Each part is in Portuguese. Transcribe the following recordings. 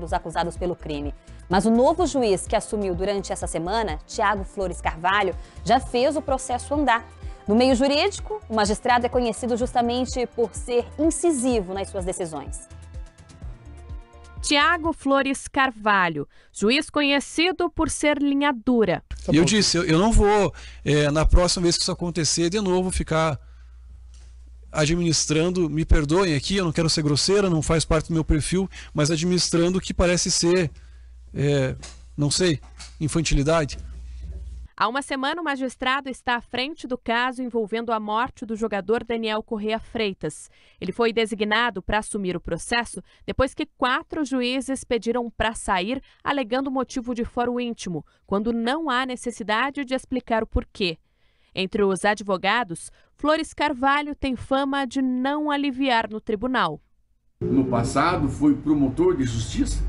dos acusados pelo crime. Mas o novo juiz que assumiu durante essa semana, Tiago Flores Carvalho, já fez o processo andar. No meio jurídico, o magistrado é conhecido justamente por ser incisivo nas suas decisões. Tiago Flores Carvalho, juiz conhecido por ser linha dura. E eu disse, eu não vou, é, na próxima vez que isso acontecer, de novo ficar administrando, me perdoem aqui, eu não quero ser grosseira, não faz parte do meu perfil, mas administrando o que parece ser, é, não sei, infantilidade. Há uma semana, o magistrado está à frente do caso envolvendo a morte do jogador Daniel Correa Freitas. Ele foi designado para assumir o processo depois que quatro juízes pediram para sair, alegando motivo de foro íntimo, quando não há necessidade de explicar o porquê. Entre os advogados, Flores Carvalho tem fama de não aliviar no tribunal. No passado, foi promotor de justiça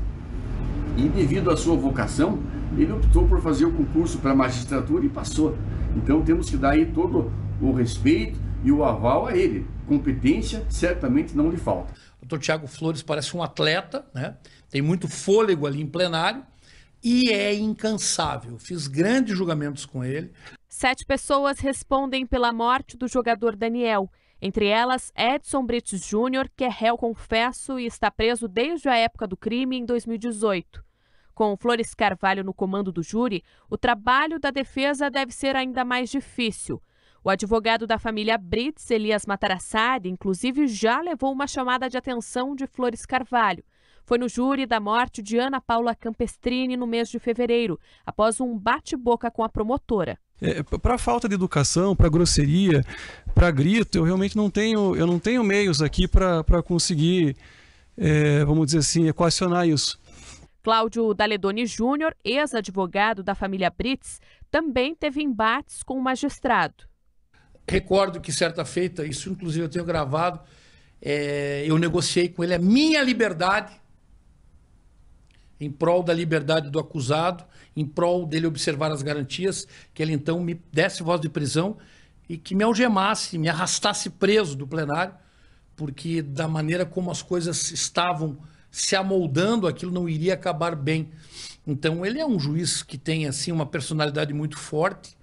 e, devido à sua vocação, ele optou por fazer o concurso para magistratura e passou. Então, temos que dar aí todo o respeito e o aval a ele. Competência certamente não lhe falta. O doutor Tiago Flores parece um atleta, né? tem muito fôlego ali em plenário e é incansável. Fiz grandes julgamentos com ele, Sete pessoas respondem pela morte do jogador Daniel, entre elas Edson Brites Júnior, que é réu confesso e está preso desde a época do crime em 2018. Com Flores Carvalho no comando do júri, o trabalho da defesa deve ser ainda mais difícil. O advogado da família Brits, Elias Matarassade, inclusive já levou uma chamada de atenção de Flores Carvalho. Foi no júri da morte de Ana Paula Campestrini no mês de fevereiro, após um bate-boca com a promotora. É, para falta de educação, para grosseria, para grito, eu realmente não tenho, eu não tenho meios aqui para conseguir, é, vamos dizer assim, equacionar isso. Cláudio Daledoni Júnior, ex-advogado da família Brits, também teve embates com o magistrado. Recordo que certa feita, isso inclusive eu tenho gravado, é, eu negociei com ele a é minha liberdade em prol da liberdade do acusado, em prol dele observar as garantias, que ele então me desse voz de prisão e que me algemasse, me arrastasse preso do plenário, porque da maneira como as coisas estavam se amoldando, aquilo não iria acabar bem. Então ele é um juiz que tem assim uma personalidade muito forte,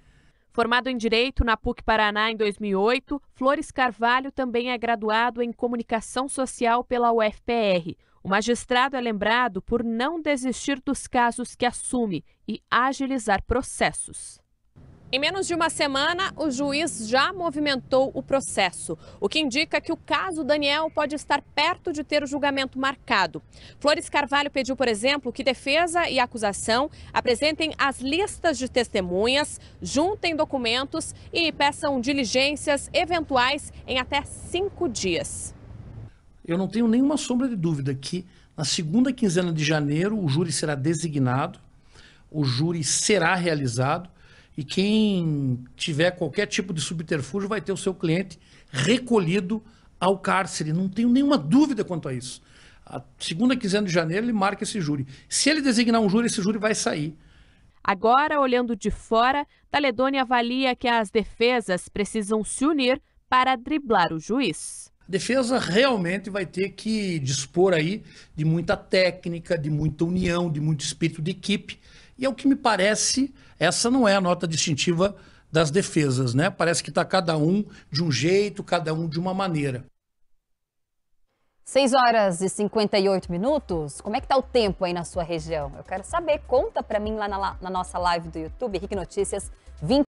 Formado em Direito na PUC Paraná em 2008, Flores Carvalho também é graduado em Comunicação Social pela UFPR. O magistrado é lembrado por não desistir dos casos que assume e agilizar processos. Em menos de uma semana, o juiz já movimentou o processo, o que indica que o caso Daniel pode estar perto de ter o julgamento marcado. Flores Carvalho pediu, por exemplo, que defesa e acusação apresentem as listas de testemunhas, juntem documentos e peçam diligências eventuais em até cinco dias. Eu não tenho nenhuma sombra de dúvida que na segunda quinzena de janeiro o júri será designado, o júri será realizado e quem tiver qualquer tipo de subterfúgio vai ter o seu cliente recolhido ao cárcere. Não tenho nenhuma dúvida quanto a isso. A segunda quinzena de janeiro ele marca esse júri. Se ele designar um júri, esse júri vai sair. Agora, olhando de fora, Taledoni avalia que as defesas precisam se unir para driblar o juiz. A defesa realmente vai ter que dispor aí de muita técnica, de muita união, de muito espírito de equipe. E é o que me parece, essa não é a nota distintiva das defesas, né? Parece que está cada um de um jeito, cada um de uma maneira. 6 horas e 58 minutos. Como é que tá o tempo aí na sua região? Eu quero saber. Conta para mim lá na, na, nossa live do YouTube, Henrique Notícias 20.